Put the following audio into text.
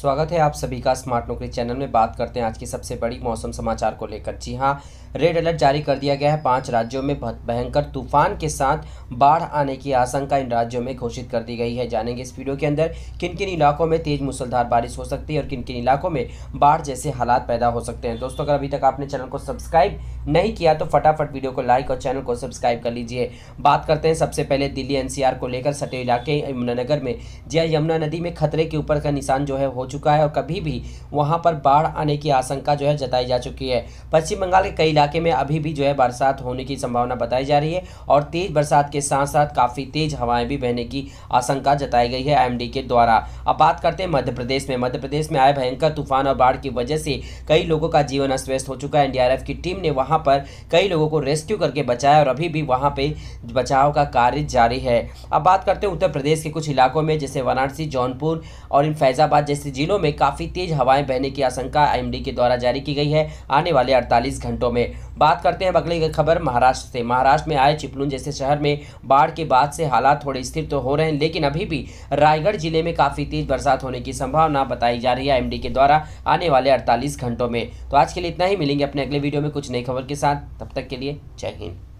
स्वागत है आप सभी का स्मार्ट नौकरी चैनल में बात करते हैं आज की सबसे बड़ी मौसम समाचार को लेकर जी हाँ रेड अलर्ट जारी कर दिया गया है पांच राज्यों में भयंकर तूफान के साथ बाढ़ आने की आशंका इन राज्यों में घोषित कर दी गई है जानेंगे इस वीडियो के अंदर किन किन इलाकों में तेज मूसलधार बारिश हो सकती है और किन किन इलाकों में बाढ़ जैसे हालात पैदा हो सकते हैं दोस्तों अगर अभी तक आपने चैनल को सब्सक्राइब नहीं किया तो फटाफट वीडियो को लाइक और चैनल को सब्सक्राइब कर लीजिए बात करते हैं सबसे पहले दिल्ली एनसीआर को लेकर सटे इलाके यमुनानगर में जिया यमुना नदी में खतरे के ऊपर का निशान जो है हो चुका है और कभी भी वहाँ पर बाढ़ आने की आशंका जो है जताई जा चुकी है पश्चिम बंगाल के कई इलाके में अभी भी जो है बरसात होने की संभावना बताई जा रही है और तेज़ बरसात के साथ साथ काफ़ी तेज़ हवाएं भी बहने की आशंका जताई गई है एमडी के द्वारा अब बात करते हैं मध्य प्रदेश में मध्य प्रदेश में आए भयंकर तूफान और बाढ़ की वजह से कई लोगों का जीवन अस्त व्यस्त हो चुका है एनडीआरएफ की टीम ने वहां पर कई लोगों को रेस्क्यू करके बचाया और अभी भी वहां पे बचाव का कार्य जारी है अब बात करते हैं उत्तर प्रदेश के कुछ इलाकों में जैसे वाराणसी जौनपुर और इन फैज़ाबाद जैसे जिलों में काफ़ी तेज हवाएं बहने की आशंका आईएमडी के द्वारा जारी की गई है आने वाले 48 घंटों में बात करते हैं अगली खबर महाराष्ट्र से महाराष्ट्र में आए चिपलून जैसे शहर में बाढ़ के बाद से हालात थोड़े स्थिर तो हो रहे हैं लेकिन अभी भी रायगढ़ जिले में काफ़ी तेज बरसात होने की संभावना बताई जा रही है एमडी के द्वारा आने वाले अड़तालीस घंटों में तो आज के लिए इतना ही मिलेंगे अपने अगले वीडियो में कुछ नई खबर के साथ तब तक के लिए जय हिंद